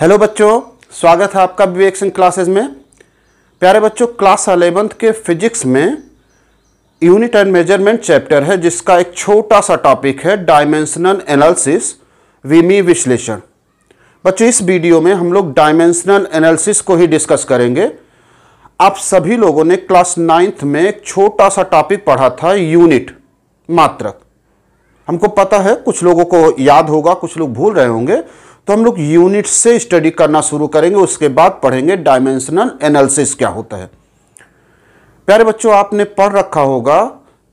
Hello बच्चों स्वागत है आपका विवेक सिंह क्लासेज में प्यारे बच्चों क्लास अलेवेंथ के फिजिक्स में यूनिट एंड मेजरमेंट चैप्टर है जिसका एक छोटा सा टॉपिक है डायमेंशनल एनालिसिस विमी विश्लेषण बच्चों इस वीडियो में हम लोग डायमेंशनल एनालिसिस को ही डिस्कस करेंगे आप सभी लोगों ने क्लास नाइन्थ में एक छोटा सा टॉपिक पढ़ा था यूनिट मात्रक हमको पता है कुछ लोगों को याद होगा कुछ लोग भूल रहे होंगे तो हम लोग यूनिट से स्टडी करना शुरू करेंगे उसके बाद पढ़ेंगे डायमेंशनल एनालिसिस क्या होता है प्यारे बच्चों आपने पढ़ रखा होगा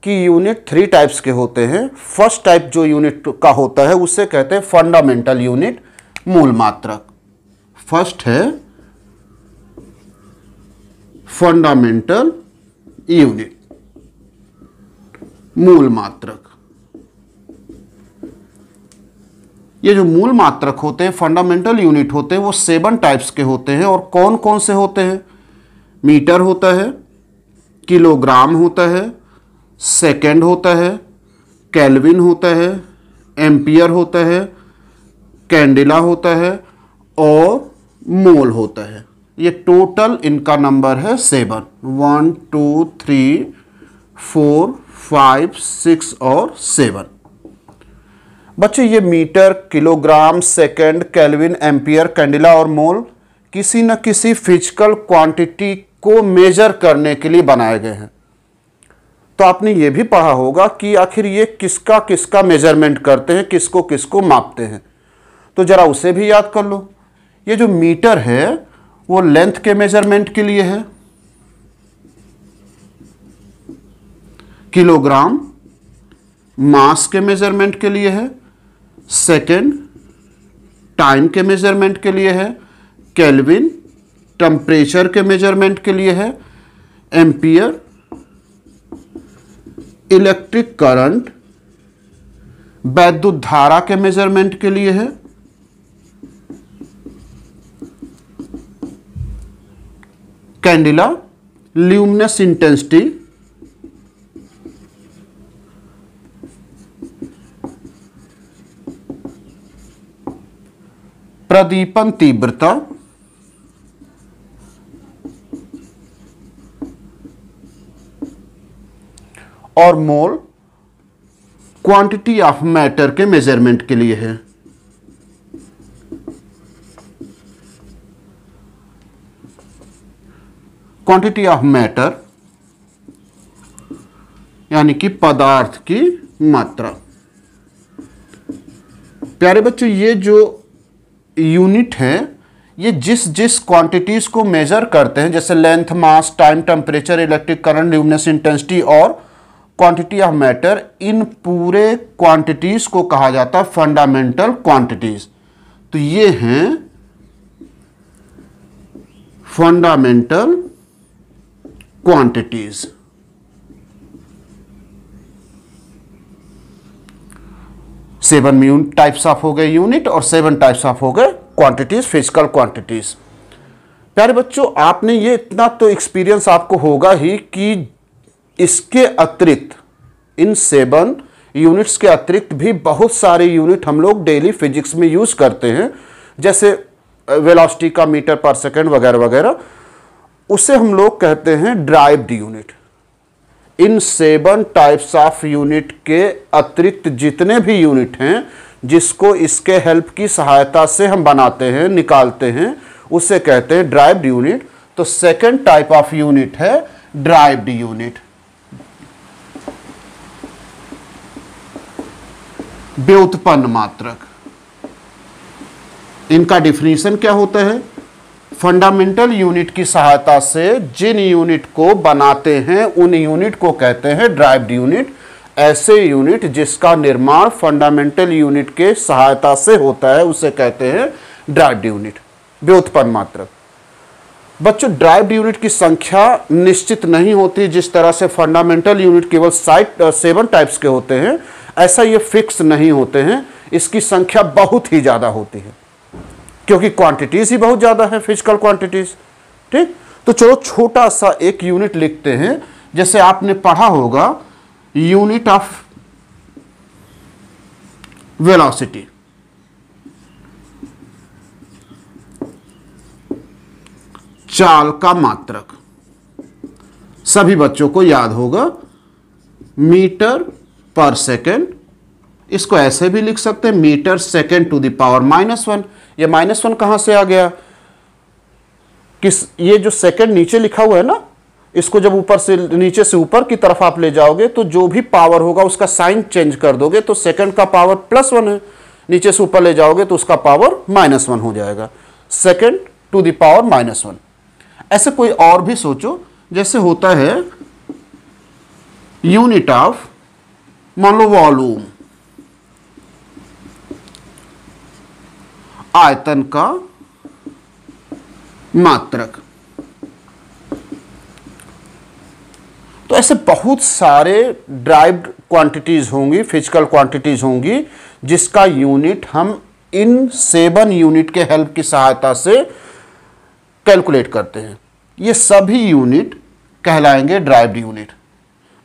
कि यूनिट थ्री टाइप्स के होते हैं फर्स्ट टाइप जो यूनिट का होता है उसे कहते हैं फंडामेंटल यूनिट मूल मात्रक फर्स्ट है फंडामेंटल यूनिट मूल मात्रक ये जो मूल मात्रक होते हैं फंडामेंटल यूनिट होते हैं वो सेवन टाइप्स के होते हैं और कौन कौन से होते हैं मीटर होता है किलोग्राम होता है सेकेंड होता है कैलविन होता है एम्पियर होता है कैंडिला होता है और मोल होता है ये टोटल इनका नंबर है seven one two three four five six और सेवन बच्चों ये metre kilogram second, kelvin ampere candela और मोल किसी न किसी फिजिकल क्वांटिटी को मेजर करने के लिए बनाए गए हैं तो आपने ये भी पढ़ा होगा कि आखिर ये किसका किसका मेजरमेंट करते हैं किसको किसको मापते हैं तो ज़रा उसे भी याद कर लो ये जो मीटर है वो लेंथ के मेजरमेंट के लिए है किलोग्राम मास के मेजरमेंट के लिए है सेकेंड टाइम के मेजरमेंट के लिए है केल्विन टम्परेचर के मेजरमेंट के लिए है एम्पियर इलेक्ट्रिक करंट वैद्युत धारा के मेजरमेंट के लिए है कैंडिला ल्यूमिनस इंटेंसिटी प्रदीपन तीव्रता और मोल क्वांटिटी ऑफ मैटर के मेजरमेंट के लिए है क्वांटिटी ऑफ मैटर यानी कि पदार्थ की मात्रा प्यारे बच्चों ये जो यूनिट हैं ये जिस जिस क्वांटिटीज़ को मेज़र करते हैं जैसे length mass time temperature electric current luminous intensity और क्वांटिटी ऑफ मैटर इन पूरे क्वांटिटीज़ को कहा जाता है फंडामेंटल क्वांटिटीज़ तो ये हैं fundamental quantities seven types of हो गए यूनिट और सेवन टाइप्स ऑफ हो गए क्वांटिटीज फिजिकल क्वांटिटीज प्यारे बच्चों आपने ये इतना तो एक्सपीरियंस आपको होगा ही कि इसके अतिरिक्त इन सेवन यूनिट्स के अतिरिक्त भी बहुत सारे यूनिट हम लोग डेली फिजिक्स में यूज़ करते हैं जैसे वेलोसिटी का मीटर पर सेकेंड वगैरह वगैरह उसे हम लोग कहते हैं ड्राइव्ड यूनिट इन सेवन टाइप्स ऑफ यूनिट के अतिरिक्त जितने भी यूनिट हैं जिसको इसके हेल्प की सहायता से हम बनाते हैं निकालते हैं उसे कहते हैं ड्राइव्ड यूनिट तो सेकेंड टाइप ऑफ यूनिट है ड्राइव्ड यूनिट व्युत्पन्न मात्रक इनका डिफिनीशन क्या होता है फंडामेंटल यूनिट की सहायता से जिन यूनिट को बनाते हैं उन यूनिट को कहते हैं ड्राइव्ड यूनिट ऐसे यूनिट जिसका निर्माण फंडामेंटल यूनिट के सहायता से होता है उसे कहते हैं ड्राइव्ड यूनिट व्युत्पन्न मात्र बच्चों ड्राइव्ड यूनिट की संख्या निश्चित नहीं होती जिस तरह से फंडामेंटल यूनिट केवल साइट सेवन टाइप्स के होते हैं ऐसा ये फिक्स नहीं होते हैं इसकी संख्या बहुत ही ज़्यादा होती है क्योंकि क्वांटिटीज़ ही बहुत ज़्यादा है फिजिकल क्वांटिटीज़ ठीक तो चलो छोटा सा एक यूनिट लिखते हैं जैसे आपने पढ़ा होगा यूनिट ऑफ वेलोसिटी चाल का मात्रक सभी बच्चों को याद होगा मीटर पर सेकेंड इसको ऐसे भी लिख सकते हैं metre second to the power minus one ये माइनस वन कहां से आ गया किस ये जो सेकेंड नीचे लिखा हुआ है ना इसको जब ऊपर से नीचे से ऊपर की तरफ आप ले जाओगे तो जो भी पावर होगा उसका साइन चेंज कर दोगे तो सेकंड का पावर प्लस वन है नीचे से ऊपर ले जाओगे तो उसका पावर माइनस वन हो जाएगा second to the power minus one ऐसे कोई और भी सोचो जैसे होता है यूनिट ऑफ मान लो वॉल्यूम आयतन का मात्रक तो ऐसे बहुत सारे ड्राइव्ड क्वांटिटीज होंगी फिजिकल क्वांटिटीज होंगी जिसका यूनिट हम इन सेवन यूनिट के हेल्प की सहायता से कैलकुलेट करते हैं ये सभी यूनिट कहलाएंगे ड्राइव्ड यूनिट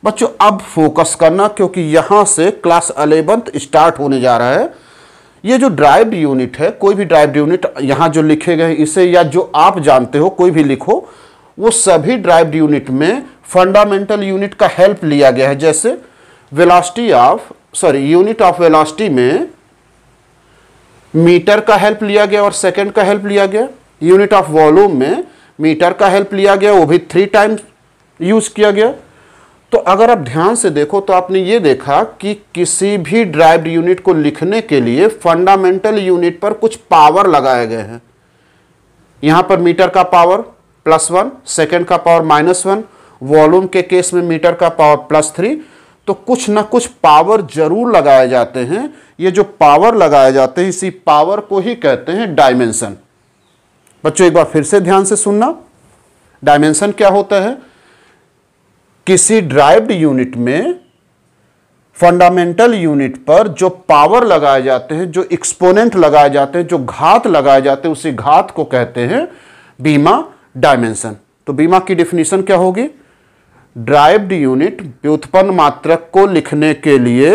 बच्चों अब फोकस करना क्योंकि यहां से क्लास अलेवेंथ स्टार्ट होने जा रहा है ये जो ड्राइव्ड यूनिट है कोई भी ड्राइव्ड यूनिट यहाँ जो लिखे गए इसे या जो आप जानते हो कोई भी लिखो वो सभी ड्राइव्ड यूनिट में फंडामेंटल यूनिट का हेल्प लिया गया है जैसे velocity of sorry unit of velocity में मीटर का हेल्प लिया गया और सेकेंड का हेल्प लिया गया यूनिट ऑफ वॉल्यूम में मीटर का हेल्प लिया गया वो भी थ्री टाइम्स यूज किया गया तो अगर आप ध्यान से देखो तो आपने ये देखा कि किसी भी ड्राइव यूनिट को लिखने के लिए फंडामेंटल यूनिट पर कुछ पावर लगाए गए हैं यहां पर मीटर का पावर प्लस वन सेकेंड का पावर माइनस वन वॉल्यूम के केस में मीटर का पावर प्लस थ्री तो कुछ ना कुछ पावर जरूर लगाए जाते हैं ये जो पावर लगाए जाते हैं इसी पावर को ही कहते हैं डायमेंशन बच्चों एक बार फिर से ध्यान से सुनना डायमेंशन क्या होता है किसी ड्राइव्ड यूनिट में फंडामेंटल यूनिट पर जो पावर लगाए जाते हैं जो एक्सपोनेंट लगाए जाते हैं जो घात लगाए जाते हैं उसी घात को कहते हैं बीमा डायमेंशन तो बीमा की डिफिनीशन क्या होगी ड्राइव्ड यूनिट व्युत्पन्न मात्रक को लिखने के लिए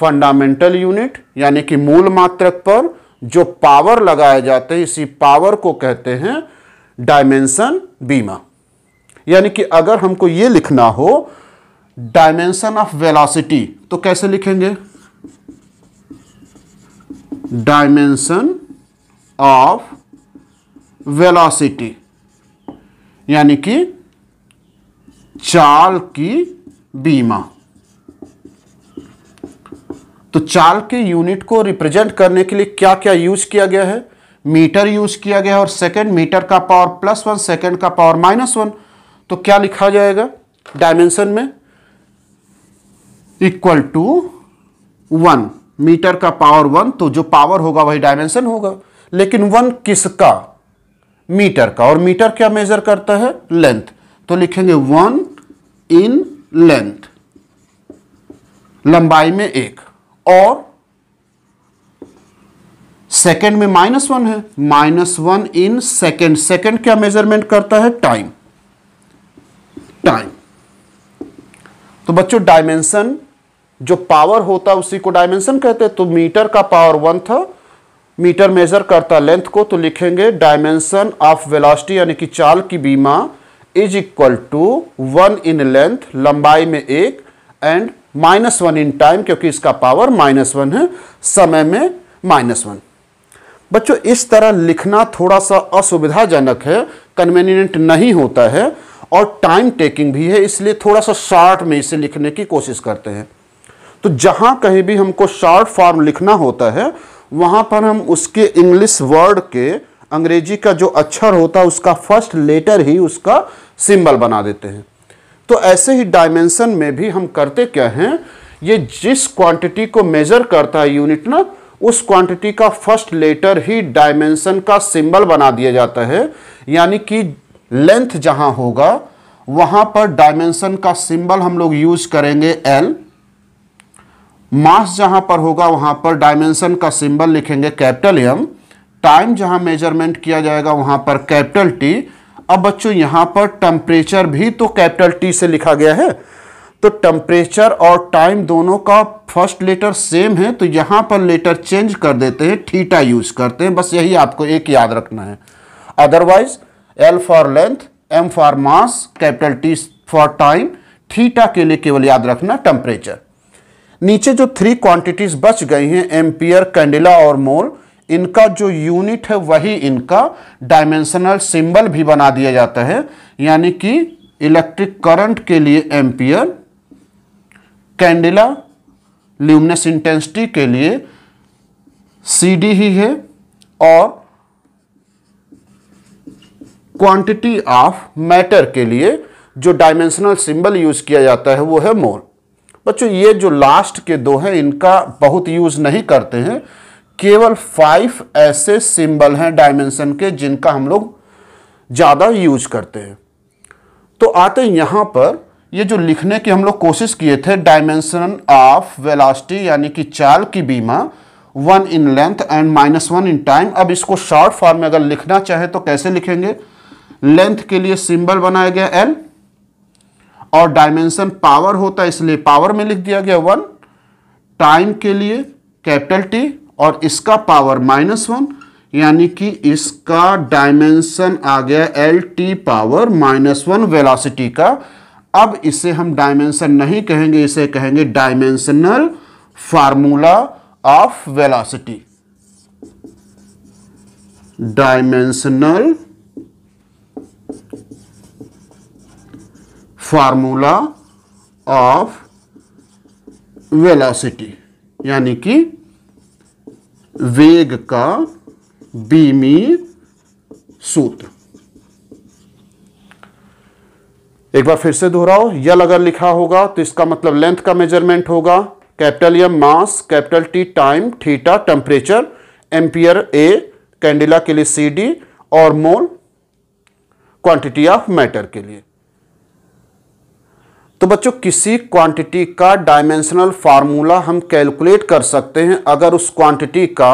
फंडामेंटल यूनिट यानी कि मूल मात्रक पर जो पावर लगाए जाते हैं इसी पावर को कहते हैं डायमेंशन बीमा यानी कि अगर हमको ये लिखना हो डायमेंशन ऑफ वेलासिटी तो कैसे लिखेंगे डायमेंशन ऑफ वेलासिटी यानी कि चाल की बीमा तो चाल के यूनिट को रिप्रेजेंट करने के लिए क्या क्या यूज किया गया है मीटर यूज किया गया है और सेकंड मीटर का पावर प्लस वन सेकंड का पावर माइनस वन तो क्या लिखा जाएगा डायमेंशन में इक्वल टू वन मीटर का पावर वन तो जो पावर होगा वही डायमेंशन होगा लेकिन वन किसका मीटर का और मीटर क्या मेजर करता है लेंथ तो लिखेंगे वन इन लेंथ लंबाई में एक और सेकेंड में माइनस वन है minus one in second second क्या मेजरमेंट करता है टाइम टाइम तो बच्चों डायमेंशन जो पावर होता है उसी को डायमेंशन कहते हैं तो मीटर का पावर वन था मीटर मेजर करता लेंथ को तो लिखेंगे डायमेंशन ऑफ वेलोसिटी यानी कि चाल की बीमा is equal to one in length लंबाई में एक and minus one in time क्योंकि इसका पावर माइनस वन है समय में माइनस वन बच्चों इस तरह लिखना थोड़ा सा असुविधाजनक है कन्वीनियंट नहीं होता है और टाइम टेकिंग भी है इसलिए थोड़ा सा शॉर्ट में इसे लिखने की कोशिश करते हैं तो जहाँ कहीं भी हमको शार्ट फॉर्म लिखना होता है वहाँ पर हम उसके इंग्लिश वर्ड के अंग्रेजी का जो अक्षर होता है उसका फर्स्ट लेटर ही उसका सिंबल बना देते हैं तो ऐसे ही डायमेंशन में भी हम करते क्या हैं ये जिस क्वांटिटी को मेजर करता है यूनिट ना उस क्वांटिटी का फर्स्ट लेटर ही डायमेंशन का सिंबल बना दिया जाता है यानी कि लेंथ जहां होगा वहां पर डायमेंशन का सिंबल हम लोग यूज करेंगे एल मास जहां पर होगा वहां पर डायमेंशन का सिंबल लिखेंगे कैपिटल एम टाइम जहां मेजरमेंट किया जाएगा वहां पर कैपिटल टी अब बच्चों यहां पर टेम्परेचर भी तो कैपिटल टी से लिखा गया है तो टेम्परेचर और टाइम दोनों का फर्स्ट लेटर सेम है तो यहां पर लेटर चेंज कर देते हैं थीटा यूज करते हैं बस यही आपको एक याद रखना है otherwise L for length M for mass capital T for time theta के लिए केवल याद रखना टेम्परेचर नीचे जो थ्री क्वांटिटीज बच गई हैं एम्पियर कैंडिला और मोल इनका जो यूनिट है वही इनका डायमेंशनल सिंबल भी बना दिया जाता है यानी कि इलेक्ट्रिक करंट के लिए एम्पियर कैंडिला ल्यूमिनस इंटेंसिटी के लिए सी डी ही है और क्वांटिटी ऑफ मैटर के लिए जो डायमेंशनल सिंबल यूज़ किया जाता है वो है मोल बच्चों ये जो लास्ट के दो हैं इनका बहुत यूज़ नहीं करते हैं केवल फाइव ऐसे सिंबल हैं डायमेंशन के जिनका हम लोग ज़्यादा यूज करते हैं तो आते यहाँ पर ये जो लिखने की हम लोग कोशिश किए थे डायमेंशन ऑफ वेलास्टी यानी कि चाल की बीमा one in length and minus one in time अब इसको शॉर्ट फॉर्म में अगर लिखना चाहे तो कैसे लिखेंगे लेंथ के लिए सिंबल बनाया गया एल और डायमेंशन पावर होता है इसलिए पावर में लिख दिया गया वन टाइम के लिए कैपिटल टी और इसका पावर माइनस वन यानी कि इसका डायमेंशन आ गया L T power minus one velocity का अब इसे हम डायमेंशन नहीं कहेंगे इसे कहेंगे dimensional formula of velocity dimensional formula of velocity यानी कि वेग का बीमी सूत्र एक बार फिर से दोहराओ यल अगर लिखा होगा तो इसका मतलब लेंथ का मेजरमेंट होगा capital M mass capital T time theta temperature ampere A candela के लिए सी डी और मोल क्वांटिटी ऑफ मैटर के लिए तो बच्चों किसी क्वांटिटी का डायमेंशनल फार्मूला हम कैलकुलेट कर सकते हैं अगर उस क्वांटिटी का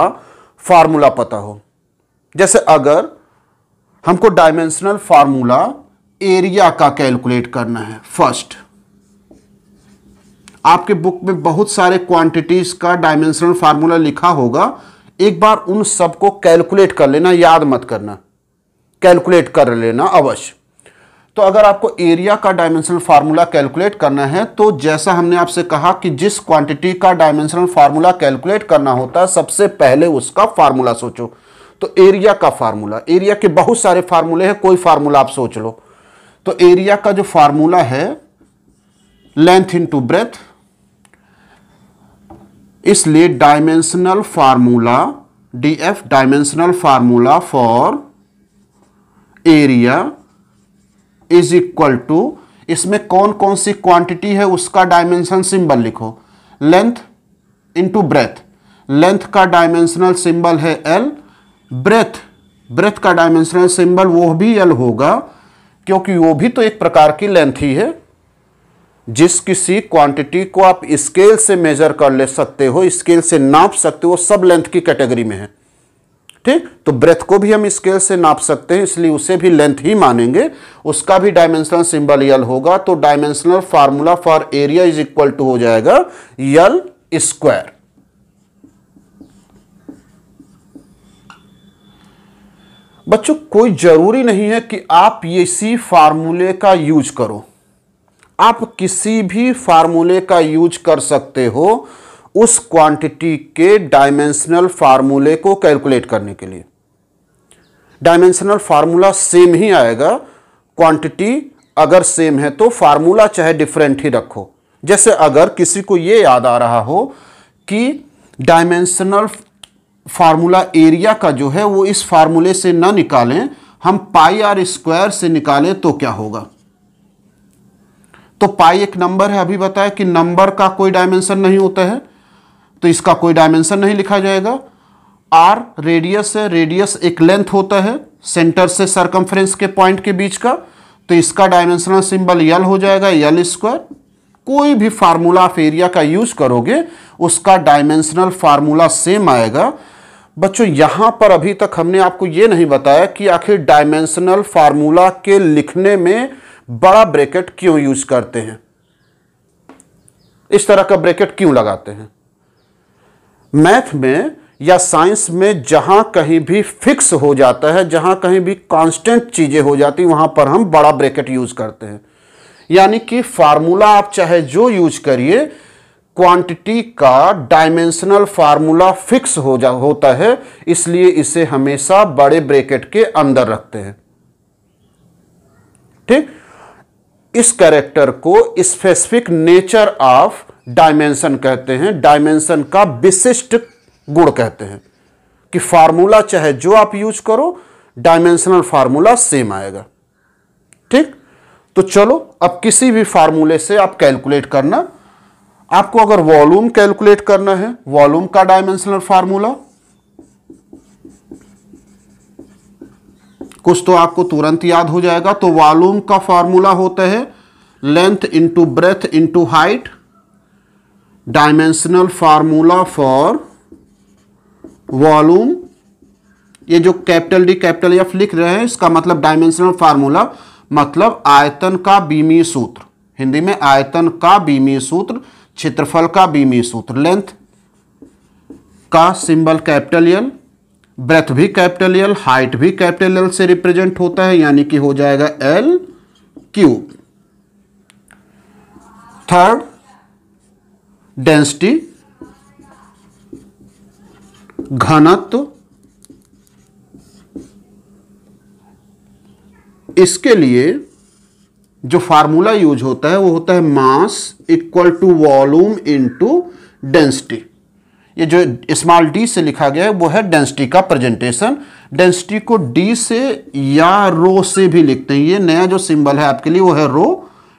फार्मूला पता हो जैसे अगर हमको डायमेंशनल फार्मूला एरिया का कैलकुलेट करना है फर्स्ट आपके बुक में बहुत सारे क्वांटिटीज का डायमेंशनल फार्मूला लिखा होगा एक बार उन सबको कैलकुलेट कर लेना याद मत करना कैलकुलेट कर लेना अवश्य तो अगर आपको एरिया का डायमेंशनल फार्मूला कैलकुलेट करना है तो जैसा हमने आपसे कहा कि जिस क्वांटिटी का डायमेंशनल फार्मूला कैलकुलेट करना होता है सबसे पहले उसका फार्मूला सोचो तो एरिया का फार्मूला एरिया के बहुत सारे फार्मूले हैं कोई फार्मूला आप सोच लो तो एरिया का जो फार्मूला है लेंथ टू ब्रेथ इसलिए dimensional formula D F dimensional formula for area is equal to इसमें कौन कौन सी क्वांटिटी है उसका डायमेंशन सिंबल लिखो लेंथ इनटू ब्रेथ लेंथ का डायमेंशनल सिंबल है एल ब्रेथ ब्रेथ का डायमेंशनल सिंबल वो भी एल होगा क्योंकि वो भी तो एक प्रकार की लेंथ ही है जिस किसी क्वांटिटी को आप स्केल से मेजर कर ले सकते हो स्केल से नाप सकते हो सब लेंथ की कैटेगरी में है ठीक तो ब्रेथ को भी हम स्केल से नाप सकते हैं इसलिए उसे भी लेंथ ही मानेंगे उसका भी डायमेंशनल सिंबल यल होगा तो dimensional formula for area is equal to हो जाएगा यल स्क्वायर बच्चों कोई जरूरी नहीं है कि आप इसी फार्मूले का यूज करो आप किसी भी फार्मूले का यूज कर सकते हो उस क्वांटिटी के डायमेंशनल फार्मूले को कैलकुलेट करने के लिए डायमेंशनल फार्मूला सेम ही आएगा क्वांटिटी अगर सेम है तो फार्मूला चाहे डिफरेंट ही रखो जैसे अगर किसी को यह याद आ रहा हो कि डायमेंशनल फार्मूला एरिया का जो है वो इस फार्मूले से ना निकालें हम पाई आर स्क्वायर से निकालें तो क्या होगा तो पाई एक नंबर है अभी बताया कि नंबर का कोई डायमेंशन नहीं होता है तो इसका कोई डायमेंशन नहीं लिखा जाएगा आर रेडियस है रेडियस एक लेंथ होता है सेंटर से सरकमफ्रेंस के पॉइंट के बीच का तो इसका डायमेंशनल सिंबल यल हो जाएगा यल स्क्वायर कोई भी फार्मूला ऑफ एरिया का यूज करोगे उसका डायमेंशनल फार्मूला सेम आएगा बच्चों यहां पर अभी तक हमने आपको ये नहीं बताया कि आखिर डायमेंशनल फार्मूला के लिखने में बड़ा ब्रैकेट क्यों यूज करते हैं इस तरह का ब्रैकेट क्यों लगाते हैं मैथ में या साइंस में जहाँ कहीं भी फिक्स हो जाता है जहाँ कहीं भी कांस्टेंट चीज़ें हो जाती वहाँ पर हम बड़ा ब्रैकेट यूज़ करते हैं यानी कि फार्मूला आप चाहे जो यूज करिए क्वांटिटी का डायमेंशनल फार्मूला फिक्स हो जा होता है इसलिए इसे हमेशा बड़े ब्रैकेट के अंदर रखते हैं ठीक इस कैरेक्टर को स्पेसिफिक नेचर ऑफ डायमेंशन कहते हैं डायमेंशन का विशिष्ट गुण कहते हैं कि फार्मूला चाहे जो आप यूज करो डायमेंशनल फार्मूला सेम आएगा ठीक तो चलो अब किसी भी फार्मूले से आप कैलकुलेट करना आपको अगर वॉल्यूम कैलकुलेट करना है वॉल्यूम का डायमेंशनल फार्मूला कुछ तो आपको तुरंत याद हो जाएगा तो वॉल्यूम का फार्मूला होता है length into breadth into height dimensional formula for volume ये जो कैपिटल डी कैपिटल एफ लिख रहे हैं इसका मतलब डायमेंशनल फार्मूला मतलब आयतन का बीमी सूत्र हिंदी में आयतन का बीमी सूत्र क्षेत्रफल का बीमी सूत्र लेंथ का सिंबल कैपिटल एल ब्रेथ भी कैपिटल एल हाइट भी कैपिटल एल से रिप्रेजेंट होता है यानी कि हो जाएगा एल क्यूब थर्ड डेंसिटी घनत्व इसके लिए जो फार्मूला यूज होता है वो होता है mass equal to volume into density ये जो स्मॉल डी से लिखा गया है वो है डेंसिटी का प्रेजेंटेशन डेंसिटी को डी से या रो से भी लिखते हैं ये नया जो सिंबल है आपके लिए वो है रो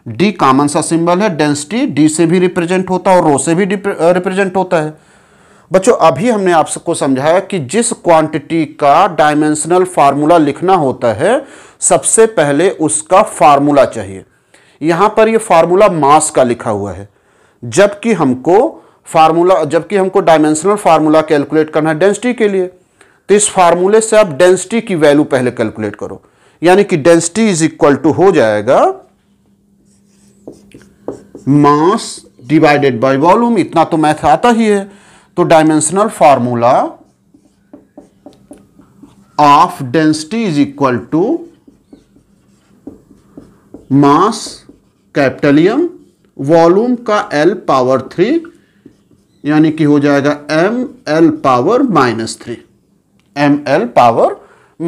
डी कॉमन सा सिंबल है डेंसिटी डी से भी रिप्रेजेंट होता है और रो से भी रिप्रेजेंट होता है बच्चों अभी हमने आप सबको समझाया कि जिस क्वांटिटी का डायमेंशनल फार्मूला लिखना होता है सबसे पहले उसका फार्मूला चाहिए यहां पर ये फार्मूला मास का लिखा हुआ है जबकि हमको फार्मूला जबकि हमको डायमेंशनल फार्मूला कैलकुलेट करना है डेंसिटी के लिए तो इस फार्मूले से आप डेंसिटी की वैल्यू पहले कैलकुलेट करो यानी कि डेंसिटी इज इक्वल टू हो जाएगा मास डिवाइडेड बाय वॉल्यूम इतना तो मैथ आता ही है तो dimensional formula of density is equal to mass capital M volume का एल पावर थ्री यानी कि हो जाएगा M L power minus three M L power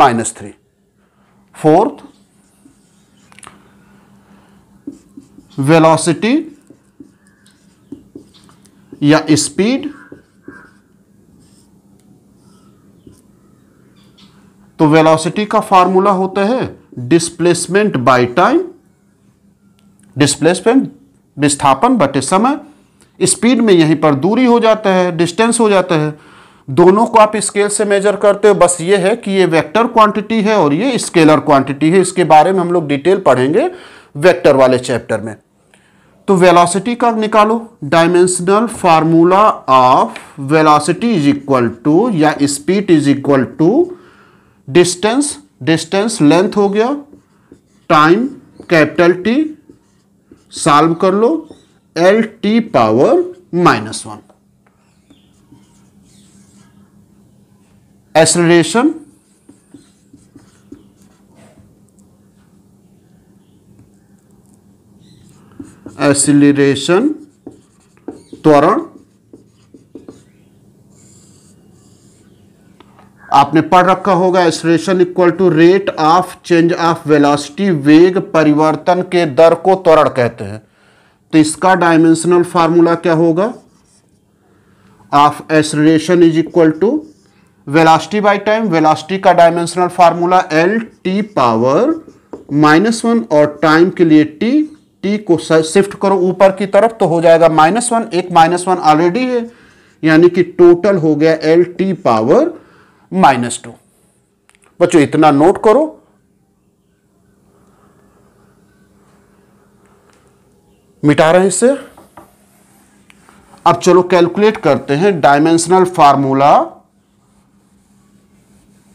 minus three fourth velocity या स्पीड तो वेलोसिटी का फार्मूला होता है डिस्प्लेसमेंट बाय टाइम डिस्प्लेसमेंट विस्थापन बटे समय स्पीड में यहीं पर दूरी हो जाता है डिस्टेंस हो जाता है दोनों को आप स्केल से मेजर करते हो बस ये है कि ये वेक्टर क्वांटिटी है और ये स्केलर क्वांटिटी है इसके बारे में हम लोग डिटेल पढ़ेंगे वेक्टर वाले चैप्टर में तो वेलोसिटी का निकालो dimensional formula of velocity is equal to या speed is equal to distance distance length हो गया टाइम कैपिटल टी सॉल्व कर लो L T power minus one acceleration acceleration त्वरण आपने पढ़ रखा होगा acceleration equal to rate of change of velocity वेग परिवर्तन के दर को त्वरण कहते हैं तो इसका डायमेंशनल फार्मूला क्या होगा of acceleration is equal to velocity by time velocity का dimensional formula L T power minus one और टाइम के लिए टी टी को शिफ्ट करो ऊपर की तरफ तो हो जाएगा माइनस वन एक माइनस वन ऑलरेडी है यानी कि टोटल हो गया L T power minus two बच्चों इतना नोट करो मिटा रहे हैं अब चलो कैलकुलेट करते हैं डायमेंशनल फार्मूला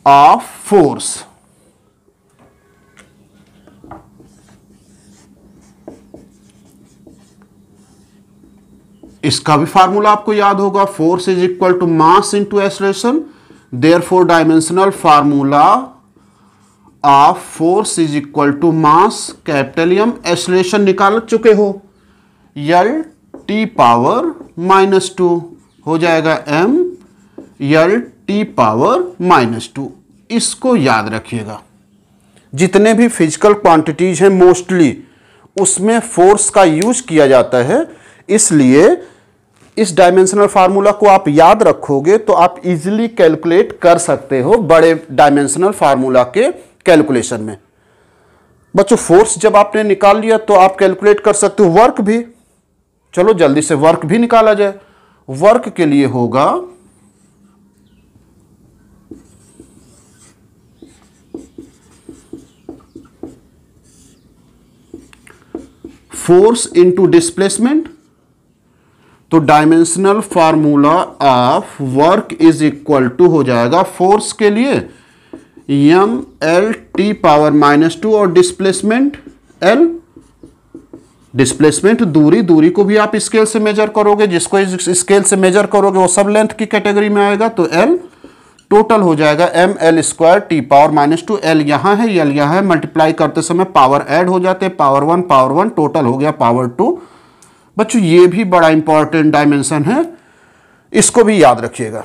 ऑफ फोर्स इसका भी फार्मूला आपको याद होगा force is equal to mass to acceleration there four dimensional formula of force is equal to mass capital M acceleration निकाल चुके हो L T power minus two हो जाएगा M L T power minus two इसको याद रखिएगा जितने भी फिजिकल क्वांटिटीज हैं मोस्टली उसमें फोर्स का यूज किया जाता है इसलिए इस डायमेंशनल फार्मूला को आप याद रखोगे तो आप इजीली कैलकुलेट कर सकते हो बड़े डायमेंशनल फार्मूला के कैलकुलेशन में बच्चों फोर्स जब आपने निकाल लिया तो आप कैलकुलेट कर सकते हो वर्क भी चलो जल्दी से वर्क भी निकाला जाए वर्क के लिए होगा फोर्स इंटू डिस्प्लेसमेंट तो dimensional formula of work is equal to हो जाएगा फोर्स के लिए M L T power minus two और डिस्प्लेसमेंट एल डिस्प्लेसमेंट दूरी दूरी को भी आप स्केल से मेजर करोगे जिसको स्केल से मेजर करोगे वो सब लेंथ की कैटेगरी में आएगा तो एल टोटल हो जाएगा M L square T power minus two L यहाँ है एल यहाँ है मल्टीप्लाई करते समय पावर ऐड हो जाते हैं power one power one total हो गया पावर टू बच्चों ये भी बड़ा इंपॉर्टेंट डायमेंशन है इसको भी याद रखिएगा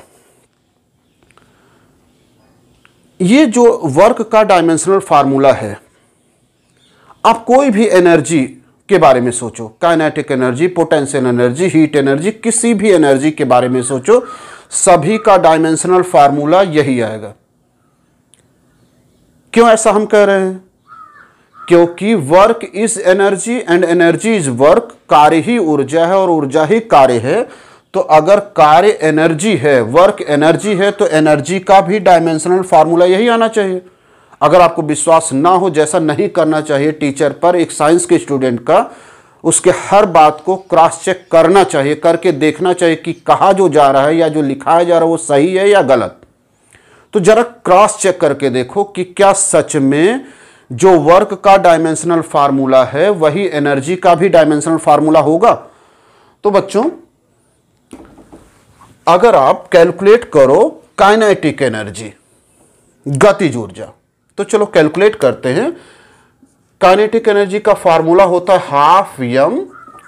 ये जो वर्क का डायमेंशनल फार्मूला है आप कोई भी एनर्जी के बारे में सोचो kinetic energy potential energy heat energy किसी भी एनर्जी के बारे में सोचो सभी का डायमेंशनल फार्मूला यही आएगा क्यों ऐसा हम कह रहे हैं क्योंकि work is energy and energy is work कार्य ही ऊर्जा है और ऊर्जा ही कार्य है तो अगर कार्य एनर्जी है वर्क एनर्जी है तो एनर्जी का भी डायमेंशनल फार्मूला यही आना चाहिए अगर आपको विश्वास ना हो जैसा नहीं करना चाहिए टीचर पर एक साइंस के स्टूडेंट का उसके हर बात को क्रॉस चेक करना चाहिए करके देखना चाहिए कि कहा जो जा रहा है या जो लिखाया जा रहा है वो सही है या गलत तो जरा क्रॉस चेक करके देखो कि क्या सच में जो वर्क का डायमेंशनल फार्मूला है वही एनर्जी का भी डायमेंशनल फार्मूला होगा तो बच्चों अगर आप कैलकुलेट करो काइनेटिक एनर्जी गतिज ऊर्जा तो चलो कैलकुलेट करते हैं काइनेटिक एनर्जी का फार्मूला होता है हाफ यम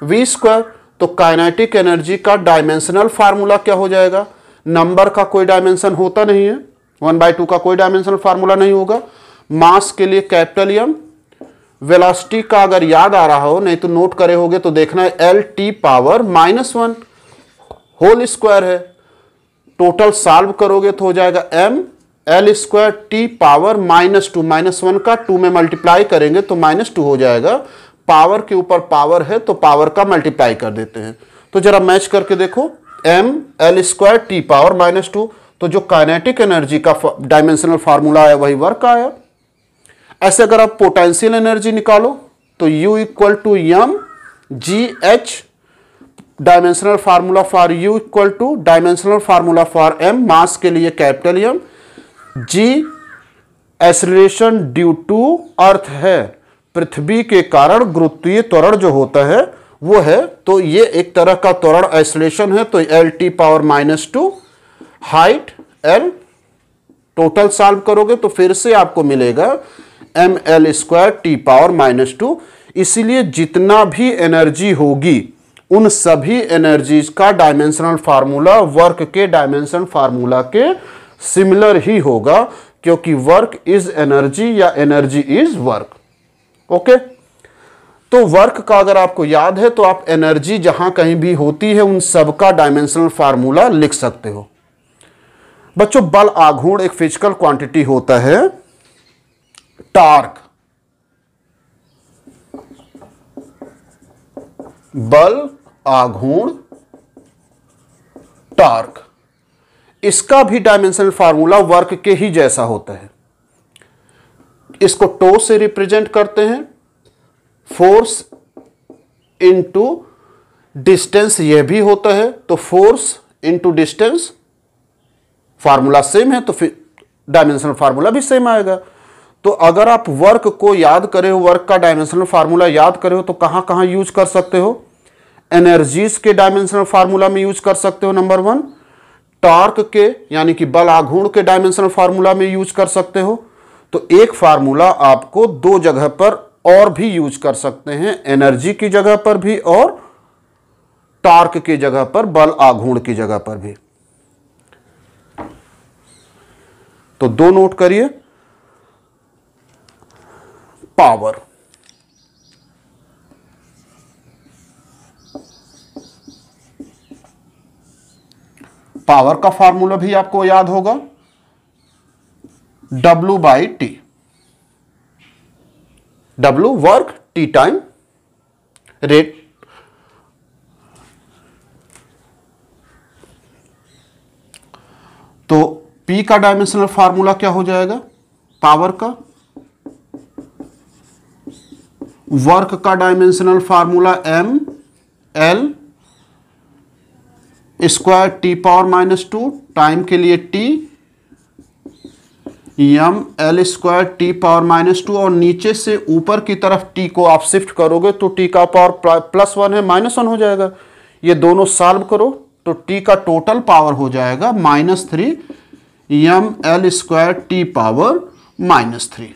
वी स्क्वायर तो काइनेटिक एनर्जी का डायमेंशनल फार्मूला क्या हो जाएगा नंबर का कोई डायमेंशन होता नहीं है वन बाय टू का कोई डायमेंशनल फार्मूला नहीं होगा मास के लिए कैपिटल एम वेलोसिटी का अगर याद आ रहा हो नहीं तो नोट करे होगे तो देखना है L T power minus one whole square है टोटल सॉल्व करोगे तो हो जाएगा M L square T power minus two minus one का टू में मल्टीप्लाई करेंगे तो माइनस टू हो जाएगा पावर के ऊपर पावर है तो पावर का मल्टीप्लाई कर देते हैं तो जरा मैच करके देखो M L square T power minus two तो जो काइनेटिक एनर्जी का डायमेंशनल फार्मूला है वही वर्क आया ऐसे अगर आप पोटेंशियल एनर्जी निकालो तो U equal to M G H dimensional formula for U equal to dimensional formula for M mass के लिए capital M G acceleration due to earth है पृथ्वी के कारण गुरुत्वीय त्वरण जो होता है वो है तो ये एक तरह का त्वरण एसलेशन है तो L T power minus two height L total solve करोगे तो फिर से आपको मिलेगा M L square T power minus two इसीलिए जितना भी एनर्जी होगी उन सभी एनर्जीज का डायमेंशनल फार्मूला वर्क के डायमेंशन फार्मूला के सिमिलर ही होगा क्योंकि वर्क इज एनर्जी या एनर्जी इज वर्क ओके तो वर्क का अगर आपको याद है तो आप एनर्जी जहां कहीं भी होती है उन सब का डायमेंशनल फार्मूला लिख सकते हो बच्चों बल आघूर्ण एक फिजिकल क्वांटिटी होता है टॉर्क बल आघूर्ण टॉर्क इसका भी डायमेंशनल फार्मूला वर्क के ही जैसा होता है इसको टो से रिप्रेजेंट करते हैं फोर्स इनटू डिस्टेंस यह भी होता है तो force into distance formula same है तो फिर डायमेंशनल फार्मूला भी सेम आएगा तो अगर आप वर्क को याद करे हो वर्क का डायमेंशनल फार्मूला याद करे हो तो कहां कहां यूज कर सकते हो एनर्जीज के डायमेंशनल फार्मूला में यूज कर सकते हो नंबर वन टॉर्क के यानी कि बल आघूर्ण के डायमेंशनल फार्मूला में यूज कर सकते हो तो एक फार्मूला आपको दो जगह पर और भी यूज कर सकते हैं एनर्जी की जगह पर भी और टॉर्क की जगह पर बल आघूर्ण की जगह पर भी तो दो नोट करिए power. पावर का फॉर्मूला भी आपको याद होगा W by T W work T time rate तो P का डायमेंशनल फार्मूला क्या हो जाएगा पावर का वर्क का dimensional formula M L square T power minus two time के लिए T M L square T power minus two और नीचे से ऊपर की तरफ टी को आप शिफ्ट करोगे तो टी का पावर प्लस वन है माइनस वन हो जाएगा ये दोनों सॉल्व करो तो टी का टोटल पावर हो जाएगा minus three M L square T power minus three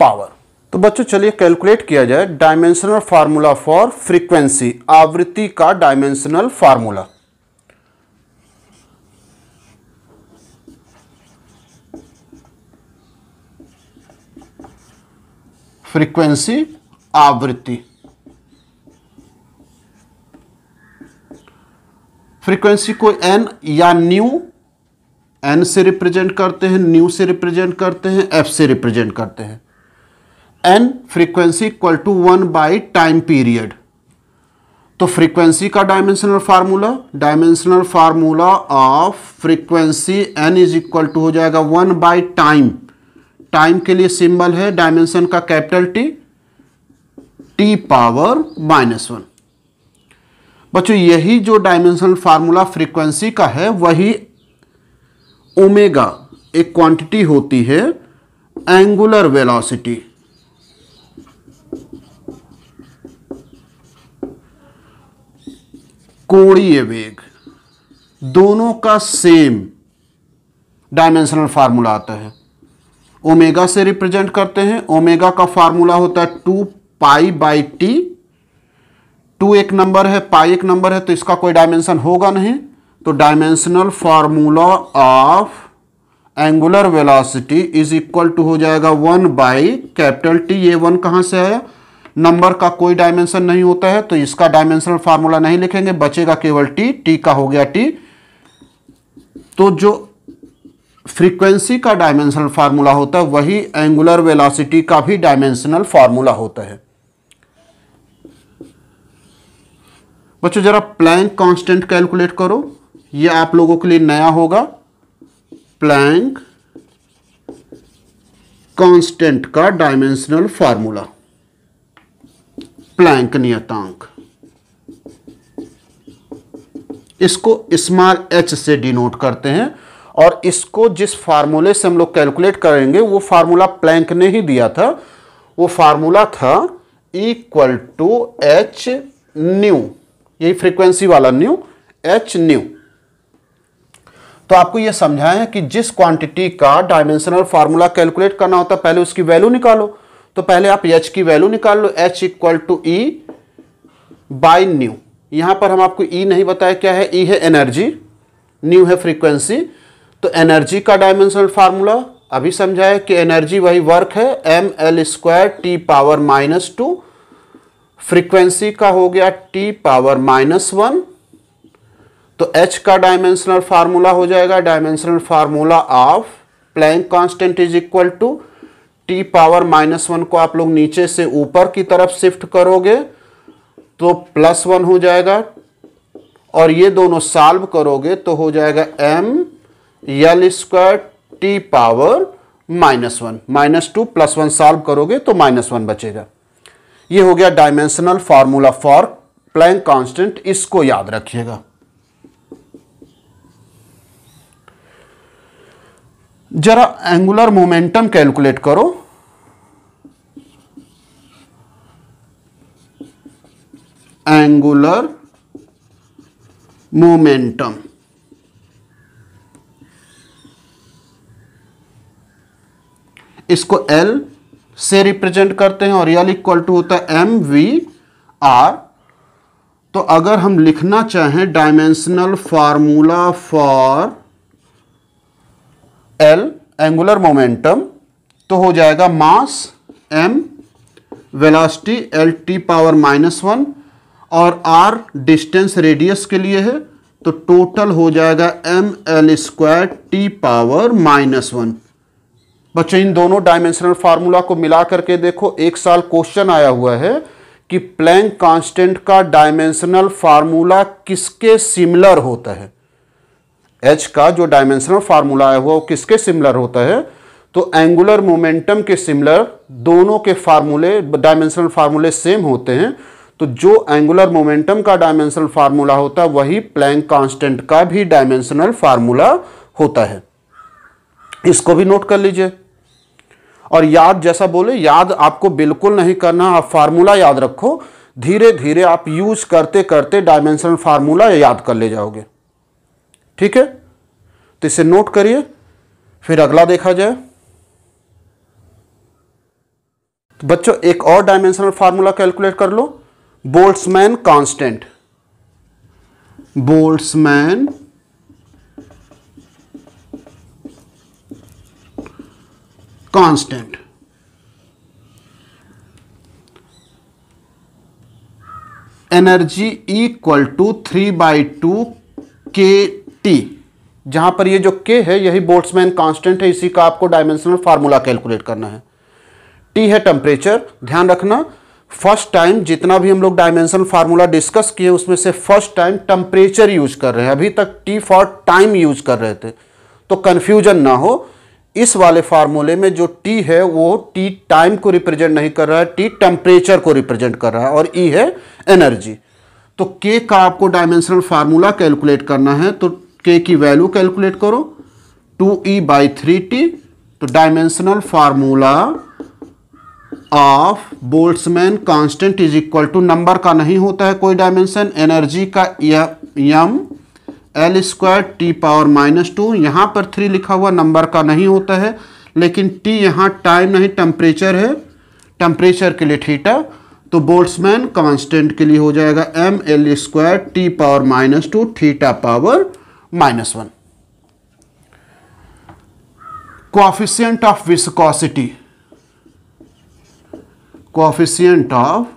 power तो बच्चों चलिए कैलकुलेट किया जाए डायमेंशनल फार्मूला फॉर फ्रीक्वेंसी आवृत्ति का डायमेंशनल फार्मूला फ्रीक्वेंसी आवृत्ति फ्रीक्वेंसी को एन या न्यू एन से रिप्रेजेंट करते हैं न्यू से रिप्रेजेंट करते हैं एफ से रिप्रेजेंट करते हैं N frequency equal to one by time period तो फ्रीक्वेंसी का dimensional formula dimensional formula of frequency N is equal to हो जाएगा वन बाई टाइम टाइम के लिए सिंबल है डायमेंशन का capital T T power minus one बच्चों यही जो डायमेंशनल फार्मूला फ्रीक्वेंसी का है वही ओमेगा एक क्वांटिटी होती है एंगुलर वेलोसिटी कोणीय वेग दोनों का सेम डायमेंशनल फार्मूला आता है ओमेगा से रिप्रेजेंट करते हैं ओमेगा का फार्मूला होता है two pi by T two एक नंबर है पाई एक नंबर है तो इसका कोई डायमेंशन होगा नहीं तो dimensional formula of angular velocity is equal to हो जाएगा वन बाई कैपिटल टी ये वन कहाँ से आया नंबर का कोई डायमेंशन नहीं होता है तो इसका डायमेंशनल फार्मूला नहीं लिखेंगे बचेगा केवल टी टी का हो गया टी तो जो फ्रीक्वेंसी का डायमेंशनल फार्मूला होता है वही एंगुलर वेलोसिटी का भी डायमेंशनल फार्मूला होता है बच्चों जरा प्लैंक कांस्टेंट कैलकुलेट करो ये आप लोगों के लिए नया होगा प्लैंक कांस्टेंट का डायमेंशनल फार्मूला प्लैंक नियतांक इसको स्मॉल एच से डिनोट करते हैं और इसको जिस फार्मूले से हम लोग कैलकुलेट करेंगे वो फार्मूला प्लैंक ने ही दिया था वो फार्मूला था इक्वल टू एच न्यू यही फ्रीक्वेंसी वाला न्यू एच न्यू तो आपको ये समझाया है कि जिस क्वांटिटी का डायमेंशनल फार्मूला कैलकुलेट करना होता है पहले उसकी वैल्यू निकालो तो पहले आप एच की वैल्यू निकाल लो H equal to E by nu यहां पर हम आपको ई e नहीं बताया क्या है ई e है एनर्जी न्यू है फ्रीक्वेंसी तो एनर्जी का डायमेंशनल फार्मूला अभी समझाया कि एनर्जी वही वर्क है M L square T power minus two frequency का हो गया टी पावर माइनस वन तो एच का डायमेंशनल फार्मूला हो जाएगा dimensional formula of Planck constant is equal to T power minus one को आप लोग नीचे से ऊपर की तरफ शिफ्ट करोगे तो प्लस वन हो जाएगा और ये दोनों सॉल्व करोगे तो हो जाएगा M L square T power minus one minus two plus one solve करोगे तो माइनस वन बचेगा ये हो गया dimensional formula for Planck constant इसको याद रखिएगा जरा एंगुलर मोमेंटम कैलकुलेट करो एंगुलर मोमेंटम इसको L से रिप्रेजेंट करते हैं और L इक्वल टू होता है एम वी आर तो अगर हम लिखना चाहें dimensional formula for L angular momentum तो हो जाएगा mass M velocity L T power minus one और आर डिस्टेंस रेडियस के लिए है तो टोटल हो जाएगा M L square T power minus one बच्चों इन दोनों डायमेंशनल फार्मूला को मिला करके देखो एक साल क्वेश्चन आया हुआ है कि प्लैंक कांस्टेंट का डायमेंशनल फार्मूला किसके सिमिलर होता है एच का जो डायमेंशनल फार्मूला है वो किसके सिमिलर होता है तो एंगुलर मोमेंटम के सिमिलर दोनों के फार्मूले डायमेंशनल फार्मूले सेम होते हैं तो जो एंगुलर मोमेंटम का डायमेंशनल फार्मूला होता है वही प्लैंक कांस्टेंट का भी डायमेंशनल फार्मूला होता है इसको भी नोट कर लीजिए और याद जैसा बोले याद आपको बिल्कुल नहीं करना आप फार्मूला याद रखो धीरे धीरे आप यूज करते करते डायमेंशनल फार्मूला याद कर ले जाओगे ठीक है तो इसे नोट करिए फिर अगला देखा जाए तो बच्चों एक और डायमेंशनल फार्मूला कैलकुलेट कर लो Boltzmann constant Boltzmann constant energy equal to three by two K T जहां पर ये जो के है यही बोल्ट्समैन कांस्टेंट है इसी का आपको डायमेंशनल फार्मूला कैलकुलेट करना है टी है टेम्परेचर ध्यान रखना फर्स्ट टाइम जितना भी हम लोग डायमेंशनल फार्मूला डिस्कस किए उसमें से फर्स्ट टाइम टेम्परेचर यूज कर रहे हैं अभी तक टी फॉर टाइम यूज कर रहे थे तो कन्फ्यूजन ना हो इस वाले फार्मूले में जो टी है वो टी टाइम को रिप्रेजेंट नहीं कर रहा है टी टेम्परेचर को रिप्रेजेंट कर रहा है और ई e है एनर्जी तो के का आपको डायमेंशनल फार्मूला कैलकुलेट करना है तो के की वैल्यू कैलकुलेट करो two E by three T तो dimensional formula of Boltzmann constant is equal to number का नहीं होता है कोई डायमेंशन एनर्जी का M L square T power minus two यहाँ पर थ्री लिखा हुआ नंबर का नहीं होता है लेकिन टी यहाँ टाइम नहीं टेम्परेचर है टेम्परेचर के लिए थीटा तो बोल्ट्समैन कांस्टेंट के लिए हो जाएगा M L square T power minus two theta power minus one coefficient of viscosity coefficient of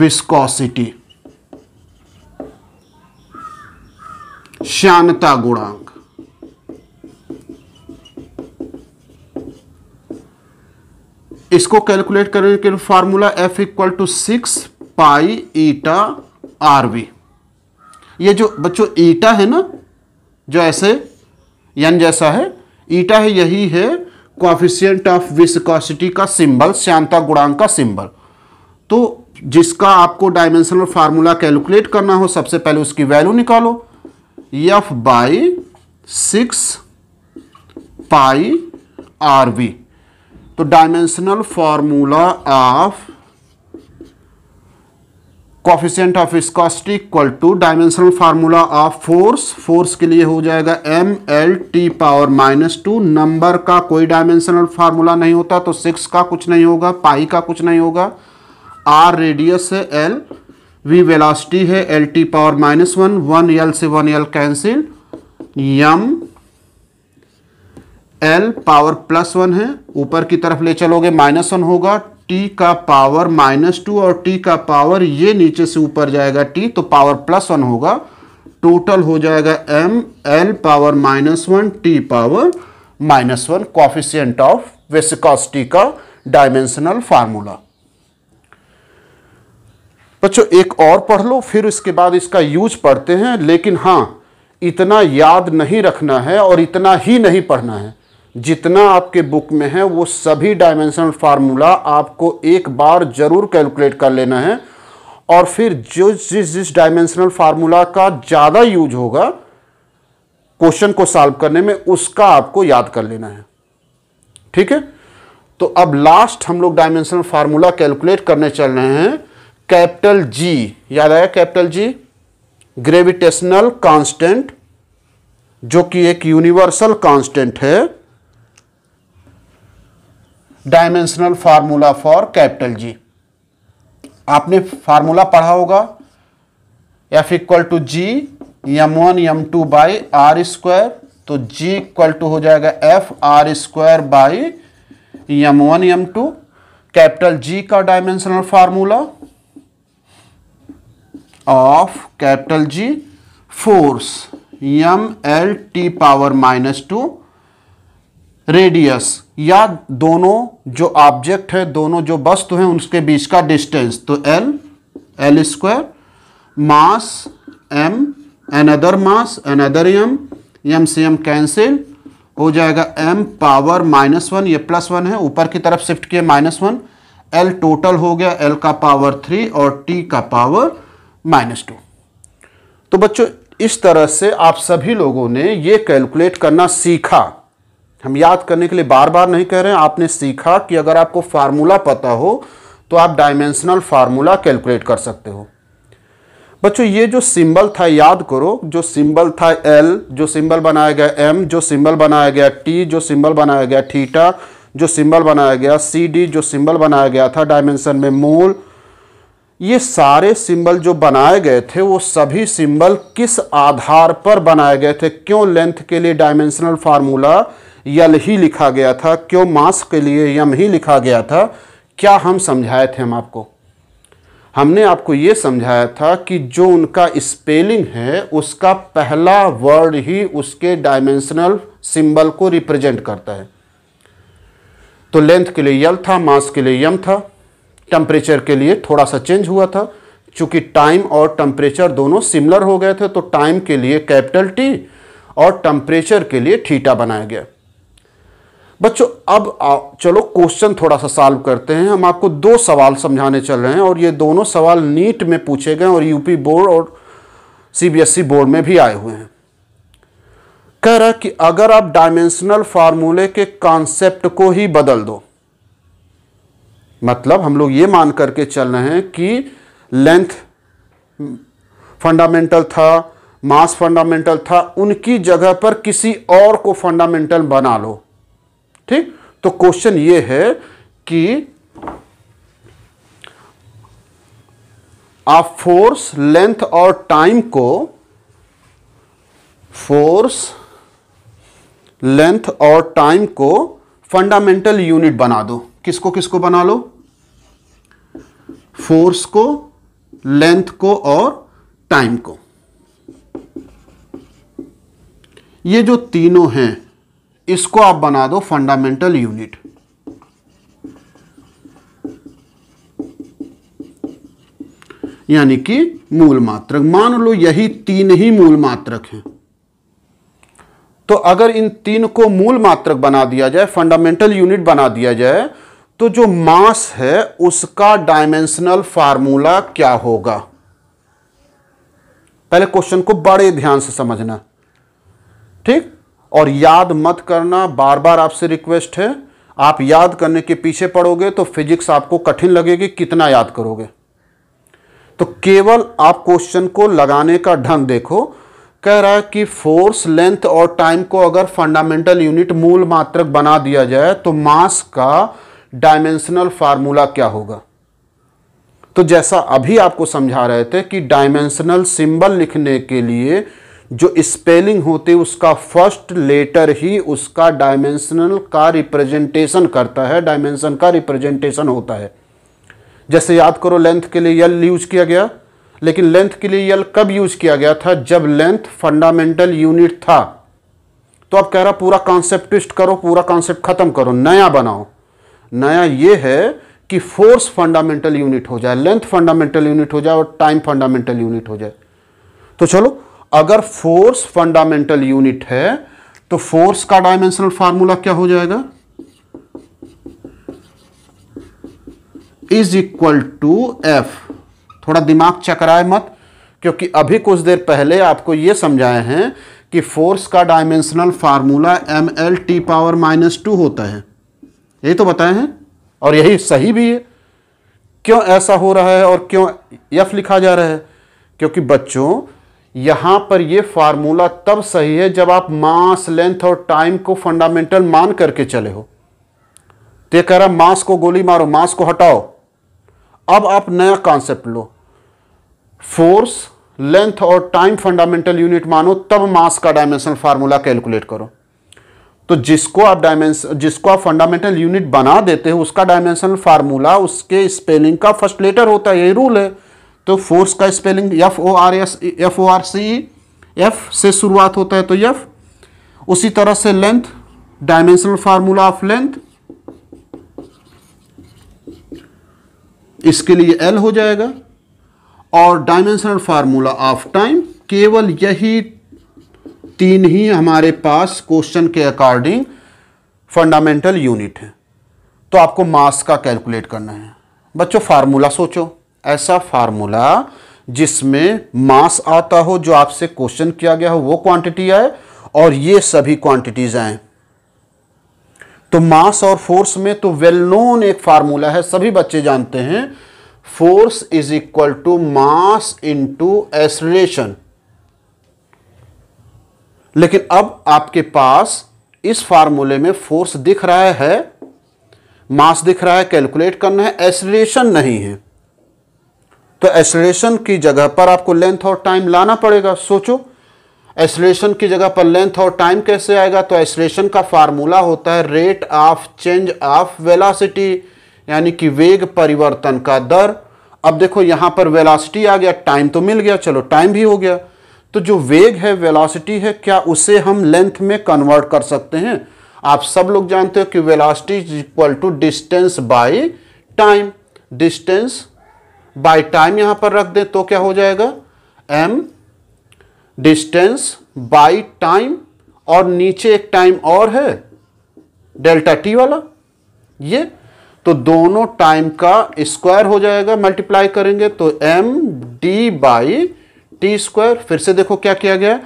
viscosity श्यानता गुणांक इसको कैलकुलेट करने के लिए formula F equal to six pi eta R V ये जो बच्चों ईटा है ना जो ऐसे यन जैसा है ईटा है यही है कॉफिशियंट ऑफ विस्कॉसिटी का सिंबल श्यांता गुणांक का सिंबल तो जिसका आपको डायमेंशनल फार्मूला कैलकुलेट करना हो सबसे पहले उसकी वैल्यू निकालो F by six pi R V तो dimensional formula of coefficient of viscosity equal to dimensional formula of force force के लिए हो जाएगा M L T power minus two number का कोई डायमेंशनल फार्मूला नहीं होता तो सिक्स का कुछ नहीं होगा पाई का कुछ नहीं होगा आर रेडियस है एल वी वेलासिटी है L T power minus one one L से one L cancel M L power plus one है ऊपर की तरफ ले चलोगे माइनस वन होगा टी का पावर माइनस टू और टी का पावर ये नीचे से ऊपर जाएगा टी तो पावर प्लस वन होगा टोटल हो जाएगा M L power minus one T power minus one coefficient of वेसिकॉसिटी का डायमेंशनल फार्मूला बच्चों एक और पढ़ लो फिर उसके बाद इसका यूज पढ़ते हैं लेकिन हाँ इतना याद नहीं रखना है और इतना ही नहीं पढ़ना है जितना आपके बुक में है वो सभी डायमेंशनल फार्मूला आपको एक बार जरूर कैलकुलेट कर लेना है और फिर जो जिस जिस डायमेंशनल फार्मूला का ज़्यादा यूज होगा क्वेश्चन को सॉल्व करने में उसका आपको याद कर लेना है ठीक है तो अब लास्ट हम लोग डायमेंशनल फार्मूला कैलकुलेट करने चल रहे हैं कैपिटल जी याद आया कैपिटल जी ग्रेविटेशनल कांस्टेंट जो कि एक यूनिवर्सल कांस्टेंट है dimensional formula for capital G आपने फार्मूला पढ़ा होगा F equal to G M one M two by R square तो जी इक्वल टू हो जाएगा F R square by M one M two capital G का dimensional formula of capital G force M L T power minus two radius या दोनों जो object है दोनों जो वस्तु हैं उसके बीच का डिस्टेंस तो L L square mass M and other mass and other M M से एम कैंसिल हो जाएगा एम पावर माइनस वन ये प्लस वन है ऊपर की तरफ शिफ्ट किए माइनस वन एल टोटल हो गया एल का पावर थ्री और टी का पावर माइनस टू तो बच्चों इस तरह से आप सभी लोगों ने ये कैलकुलेट करना सीखा हम याद करने के लिए बार बार नहीं कह रहे हैं आपने सीखा कि अगर आपको फार्मूला पता हो तो आप डायमेंशनल फार्मूला कैलकुलेट कर सकते हो बच्चों ये जो सिंबल था याद करो जो सिंबल था एल जो सिंबल बनाया गया एम जो सिंबल बनाया गया टी जो सिंबल बनाया गया थीटा जो सिंबल बनाया गया सी डी जो सिंबल बनाया गया था डायमेंशन में मूल ये सारे सिंबल जो बनाए गए थे वो सभी सिंबल किस आधार पर बनाए गए थे क्यों लेंथ के लिए डायमेंशनल फार्मूला यल ही लिखा गया था क्यों मास के लिए यम ही लिखा गया था क्या हम समझाए थे हम आपको हमने आपको ये समझाया था कि जो उनका स्पेलिंग है उसका पहला वर्ड ही उसके डायमेंशनल सिंबल को रिप्रेजेंट करता है तो लेंथ के लिए यल था मास के लिए यम था टेम्परेचर के लिए थोड़ा सा चेंज हुआ था चूंकि टाइम और टेम्परेचर दोनों सिमिलर हो गए थे तो टाइम के लिए कैपिटल टी और टेम्परेचर के लिए थीटा बनाया गया बच्चों अब चलो क्वेश्चन थोड़ा सा सॉल्व करते हैं हम आपको दो सवाल समझाने चल रहे हैं और ये दोनों सवाल नीट में पूछे गए और यूपी बोर्ड और सीबीएसई बोर्ड e में भी आए हुए हैं कह रहा कि अगर आप डायमेंशनल फार्मूले के कॉन्सेप्ट को ही बदल दो मतलब हम लोग ये मान करके चल रहे हैं कि लेंथ फंडामेंटल था मास फंडामेंटल था उनकी जगह पर किसी और को फंडामेंटल बना लो ठीक तो क्वेश्चन ये है कि आप फोर्स लेंथ और टाइम को फोर्स लेंथ और टाइम को फंडामेंटल यूनिट बना दो किसको किसको बना लो फोर्स को लेंथ को और टाइम को ये जो तीनों हैं इसको आप बना दो फंडामेंटल यूनिट यानी कि मूल मात्रक मान लो यही तीन ही मूल मात्रक हैं तो अगर इन तीन को मूल मात्रक बना दिया जाए फंडामेंटल यूनिट बना दिया जाए तो जो मास है उसका डायमेंशनल फार्मूला क्या होगा पहले क्वेश्चन को बड़े ध्यान से समझना ठीक और याद मत करना बार बार आपसे रिक्वेस्ट है आप याद करने के पीछे पड़ोगे तो फिजिक्स आपको कठिन लगेगी कितना याद करोगे तो केवल आप क्वेश्चन को लगाने का ढंग देखो कह रहा है कि फोर्स लेंथ और टाइम को अगर फंडामेंटल यूनिट मूल मात्रक बना दिया जाए तो मास का डायमेंशनल फार्मूला क्या होगा तो जैसा अभी आपको समझा रहे थे कि डायमेंशनल सिंबल लिखने के लिए जो स्पेलिंग होते उसका फर्स्ट लेटर ही उसका डायमेंशनल का रिप्रेजेंटेशन करता है डायमेंशन का रिप्रेजेंटेशन होता है जैसे याद करो लेंथ के लिए यल यूज किया गया लेकिन लेंथ के लिए यल कब यूज किया गया था जब लेंथ फंडामेंटल यूनिट था तो आप कह रहा पूरा कॉन्सेप्ट ट्विस्ट करो पूरा कॉन्सेप्ट खत्म करो नया बनाओ नया ये है कि फोर्स फंडामेंटल यूनिट हो जाए लेंथ फंडामेंटल यूनिट हो जाए और टाइम फंडामेंटल यूनिट हो जाए तो चलो अगर फोर्स फंडामेंटल यूनिट है तो फोर्स का डायमेंशनल फार्मूला क्या हो जाएगा इज इक्वल टू एफ थोड़ा दिमाग चकराए मत क्योंकि अभी कुछ देर पहले आपको यह समझाए हैं कि फोर्स का dimensional formula M L T power minus two होता है यही तो बताए हैं और यही सही भी है क्यों ऐसा हो रहा है और क्यों एफ लिखा जा रहा है क्योंकि बच्चों यहां पर यह फार्मूला तब सही है जब आप मास लेंथ और टाइम को फंडामेंटल मान करके चले हो तो कह रहा मास को गोली मारो मास को हटाओ अब आप नया कॉन्सेप्ट लो फोर्स लेंथ और टाइम फंडामेंटल यूनिट मानो तब मास का डायमेंशनल फार्मूला कैलकुलेट करो तो जिसको आप डायमेंशन जिसको आप फंडामेंटल यूनिट बना देते हो उसका डायमेंशनल फार्मूला उसके स्पेलिंग का फर्स्ट लेटर होता है यही रूल है तो फोर्स का spelling F O R S F O R C F से शुरुआत होता है तो यफ उसी तरह से length dimensional formula of length इसके लिए एल हो जाएगा और डायमेंशनल फार्मूला ऑफ टाइम केवल यही तीन ही हमारे पास क्वेश्चन के अकॉर्डिंग फंडामेंटल यूनिट है तो आपको मास का कैलकुलेट करना है बच्चों फार्मूला सोचो ऐसा फार्मूला जिसमें मास आता हो जो आपसे क्वेश्चन किया गया हो वो क्वांटिटी आए और ये सभी क्वांटिटीज आए तो मास और फोर्स में तो वेल नोन एक फार्मूला है सभी बच्चे जानते हैं force is equal to mass into acceleration लेकिन अब आपके पास इस फार्मूले में फोर्स दिख रहा है मास दिख रहा है कैलकुलेट करना है एसलेशन नहीं है तो एसलेशन की जगह पर आपको लेंथ और टाइम लाना पड़ेगा सोचो एसलेशन की जगह पर लेंथ और टाइम कैसे आएगा तो एसलेशन का फार्मूला होता है rate of change of velocity यानी कि वेग परिवर्तन का दर अब देखो यहाँ पर वेलासिटी आ गया टाइम तो मिल गया चलो टाइम भी हो गया तो जो वेग है वेलासिटी है क्या उसे हम लेंथ में कन्वर्ट कर सकते हैं आप सब लोग जानते हो कि velocity is equal to distance by time distance by time यहां पर रख दें तो क्या हो जाएगा एम डिस्टेंस बाय टाइम और नीचे एक टाइम और है डेल्टा टी वाला ये तो दोनों टाइम का स्क्वायर हो जाएगा मल्टीप्लाई करेंगे तो M D by T square फिर से देखो क्या किया गया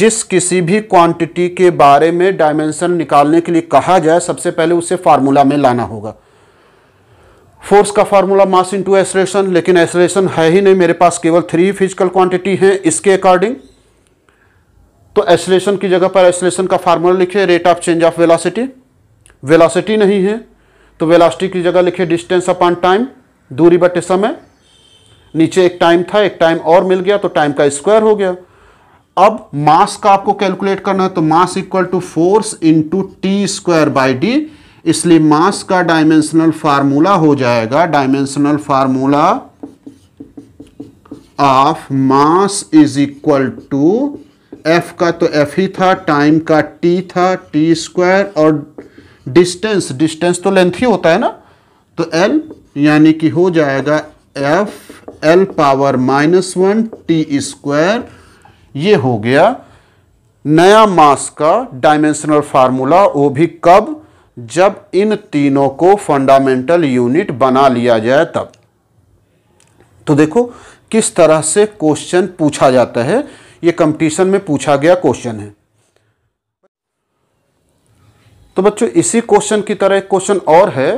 जिस किसी भी क्वांटिटी के बारे में डायमेंशन निकालने के लिए कहा जाए सबसे पहले उसे फार्मूला में लाना होगा फोर्स का फार्मूला मास इंटू एसलेशन लेकिन एसलेशन है ही नहीं मेरे पास केवल थ्री फिजिकल क्वांटिटी हैं इसके अकॉर्डिंग तो एसलेशन की जगह पर एसलेशन का फार्मूला लिखे rate of change of velocity velocity नहीं है तो वेलासिटी की जगह लिखिए डिस्टेंस अपॉन टाइम दूरी बटे समय नीचे एक टाइम था एक टाइम और मिल गया तो टाइम का स्क्वायर हो गया अब मास का आपको कैलकुलेट करना है तो mass equal to force into T square by D इसलिए मास का डायमेंशनल फार्मूला हो जाएगा dimensional formula of mass is equal to F का तो एफ ही था टाइम का टी था टी स्क्वायर और डिस्टेंस डिस्टेंस तो लेंथ ही होता है ना तो एल यानी कि हो जाएगा F L power minus one T square ये हो गया नया मास का डायमेंशनल फार्मूला वो भी कब जब इन तीनों को फंडामेंटल यूनिट बना लिया जाए तब तो देखो किस तरह से क्वेश्चन पूछा जाता है ये कंपटीशन में पूछा गया क्वेश्चन है तो बच्चों इसी क्वेश्चन की तरह एक क्वेश्चन और है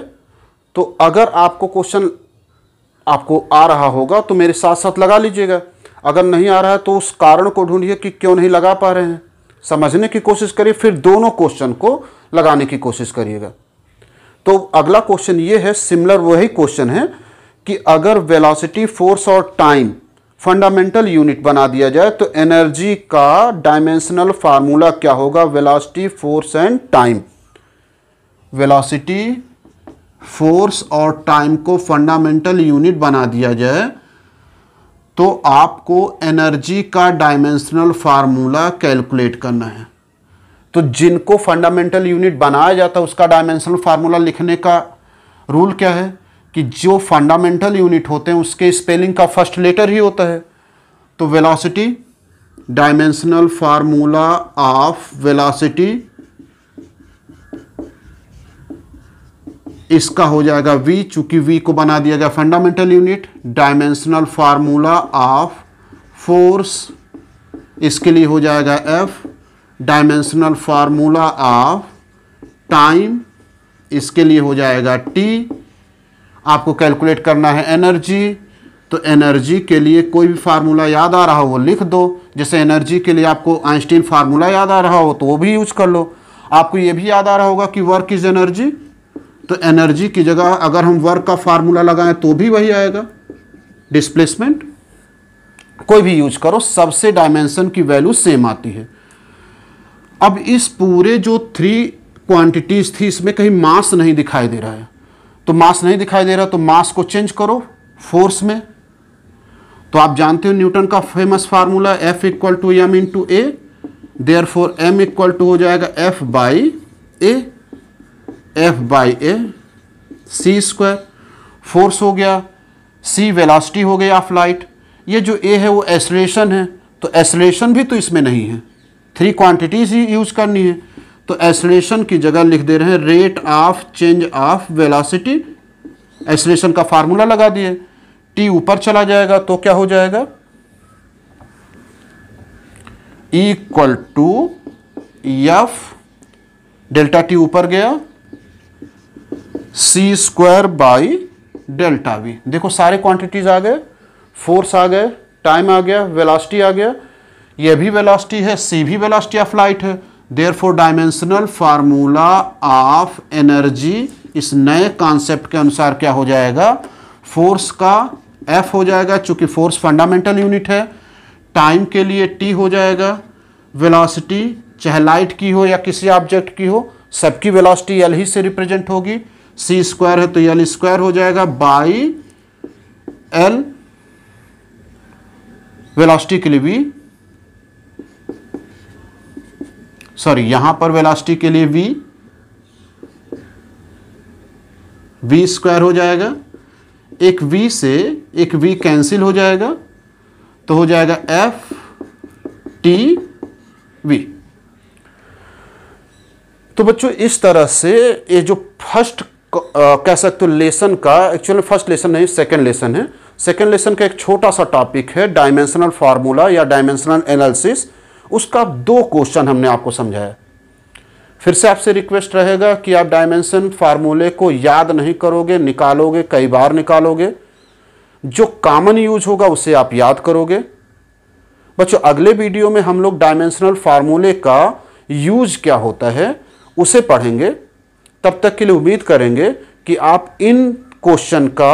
तो अगर आपको क्वेश्चन आपको आ रहा होगा तो मेरे साथ साथ लगा लीजिएगा अगर नहीं आ रहा है तो उस कारण को ढूंढिए कि क्यों नहीं लगा पा रहे हैं समझने की कोशिश करिए फिर दोनों क्वेश्चन को लगाने की कोशिश करिएगा तो अगला क्वेश्चन ये है सिमिलर वही क्वेश्चन है कि अगर वेलोसिटी फोर्स और टाइम फंडामेंटल यूनिट बना दिया जाए तो एनर्जी का डायमेंशनल फार्मूला क्या होगा velocity force and time velocity force और टाइम को फंडामेंटल यूनिट बना दिया जाए तो आपको एनर्जी का डायमेंशनल फार्मूला कैलकुलेट करना है तो जिनको फंडामेंटल यूनिट बनाया जाता है उसका डायमेंशनल फार्मूला लिखने का रूल क्या है कि जो फंडामेंटल यूनिट होते हैं उसके स्पेलिंग का फर्स्ट लेटर ही होता है तो velocity dimensional formula of velocity इसका हो जाएगा वी चूंकि वी को बना दिया गया fundamental unit dimensional formula of force इसके लिए हो जाएगा F dimensional formula of time इसके लिए हो जाएगा टी आपको कैलकुलेट करना है एनर्जी तो एनर्जी के लिए कोई भी फार्मूला याद आ रहा हो लिख दो जैसे एनर्जी के लिए आपको आइंस्टीन फार्मूला याद आ रहा हो तो वो भी यूज कर लो आपको ये भी याद आ रहा होगा कि वर्क इज एनर्जी तो एनर्जी की जगह अगर हम वर्क का फार्मूला लगाएं तो भी वही आएगा डिस्प्लेसमेंट कोई भी यूज करो सबसे डायमेंशन की वैल्यू सेम आती है अब इस पूरे जो थ्री क्वांटिटीज थी इसमें कहीं मास नहीं दिखाई दे रहा है तो मास नहीं दिखाई दे रहा तो मास को चेंज करो फोर्स में तो आप जानते हो न्यूटन का famous formula F equal to M into A therefore M equal to हो जाएगा F by A F by A C square force हो गया सी वेलासिटी हो गया ऑफ लाइट ये जो ए है वो एसलेशन है तो एसलेशन भी तो इसमें नहीं है थ्री क्वांटिटीज ही यूज़ करनी है तो एसलेशन की जगह लिख दे रहे हैं rate of change of velocity acceleration का फार्मूला लगा दिए टी ऊपर चला जाएगा तो क्या हो जाएगा equal to F delta T ऊपर गया C square by delta V देखो सारे क्वांटिटीज आ गए फोर्स आ गए टाइम आ गया वेलासिटी आ गया ये भी वेलासिटी है सी भी वेलासिटी ऑफ लाइट है there four dimensional formula of energy इस नए कॉन्सेप्ट के अनुसार क्या हो जाएगा फोर्स का एफ हो जाएगा चूंकि फोर्स फंडामेंटल यूनिट है टाइम के लिए टी हो जाएगा वेलोसिटी चाहे लाइट की हो या किसी ऑब्जेक्ट की हो सबकी वेलोसिटी एल ही से रिप्रेजेंट होगी सी स्क्वायर है तो एल स्क्वायर हो जाएगा बाई एल वेलास्टी के लिए भी सॉरी यहां पर वेलास्टी के लिए वी वी स्क्वायर हो जाएगा एक वी से एक वी कैंसिल हो जाएगा तो हो जाएगा एफ टी वी तो बच्चों इस तरह से ये जो फर्स्ट कह सकते हो लेसन का एक्चुअली फर्स्ट लेसन नहीं सेकेंड लेसन है सेकेंड लेसन का एक छोटा सा टॉपिक है डायमेंशनल फार्मूला या डायमेंशनल एनालिसिस उसका दो क्वेश्चन हमने आपको समझाया फिर से आपसे रिक्वेस्ट रहेगा कि आप डायमेंशन फार्मूले को याद नहीं करोगे निकालोगे कई बार निकालोगे जो कॉमन यूज होगा उसे आप याद करोगे बच्चों अगले वीडियो में हम लोग डायमेंशनल फार्मूले का यूज क्या होता है उसे पढ़ेंगे तब तक के लिए उम्मीद करेंगे कि आप इन क्वेश्चन का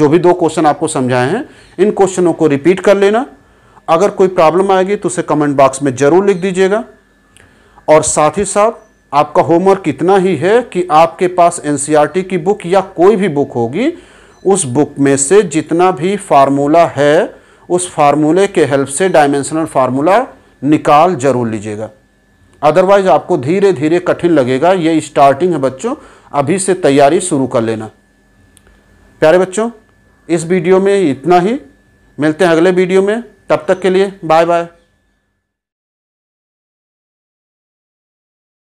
जो भी दो क्वेश्चन आपको समझाए हैं इन क्वेश्चनों को रिपीट कर लेना अगर कोई प्रॉब्लम आएगी तो उसे कमेंट बॉक्स में ज़रूर लिख दीजिएगा और साथ ही साथ आपका होमवर्क इतना ही है कि आपके पास एन e की बुक या कोई भी बुक होगी उस बुक में से जितना भी फार्मूला है उस फार्मूले के हेल्प से डायमेंशनल फार्मूला निकाल जरूर लीजिएगा अदरवाइज आपको धीरे धीरे कठिन लगेगा ये स्टार्टिंग है बच्चों अभी से तैयारी शुरू कर लेना प्यारे बच्चों इस वीडियो में इतना ही मिलते हैं अगले वीडियो में तब तक के लिए बाय बाय